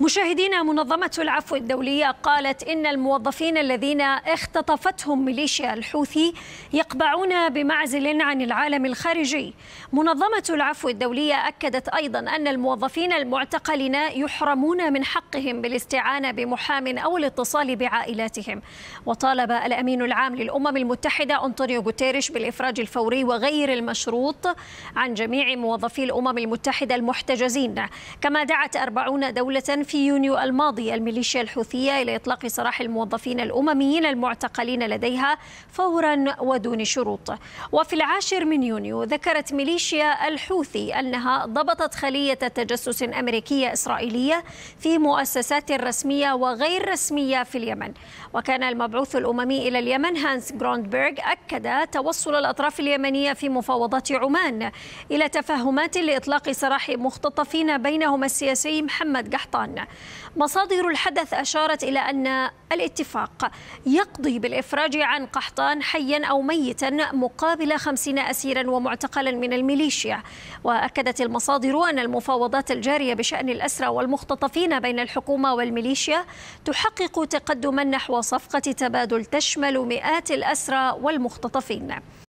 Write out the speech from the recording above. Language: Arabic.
مشاهدينا منظمة العفو الدولية قالت إن الموظفين الذين اختطفتهم ميليشيا الحوثي يقبعون بمعزل عن العالم الخارجي منظمة العفو الدولية أكدت أيضا أن الموظفين المعتقلين يحرمون من حقهم بالاستعانة بمحام أو الاتصال بعائلاتهم وطالب الأمين العام للأمم المتحدة أنطونيو غوتيريش بالإفراج الفوري وغير المشروط عن جميع موظفي الأمم المتحدة المحتجزين كما دعت أربعون دولة في يونيو الماضي الميليشيا الحوثية إلى إطلاق سراح الموظفين الأمميين المعتقلين لديها فورا ودون شروط وفي العاشر من يونيو ذكرت ميليشيا الحوثي أنها ضبطت خلية تجسس أمريكية إسرائيلية في مؤسسات رسمية وغير رسمية في اليمن وكان المبعوث الأممي إلى اليمن هانس جروندبرغ أكد توصل الأطراف اليمنية في مفاوضات عمان إلى تفاهمات لإطلاق سراح مختطفين بينهم السياسي محمد قحطان مصادر الحدث أشارت إلى أن الاتفاق يقضي بالإفراج عن قحطان حيا أو ميتا مقابل خمسين أسيرا ومعتقلا من الميليشيا وأكدت المصادر أن المفاوضات الجارية بشأن الأسرى والمختطفين بين الحكومة والميليشيا تحقق تقدما نحو صفقة تبادل تشمل مئات الأسرى والمختطفين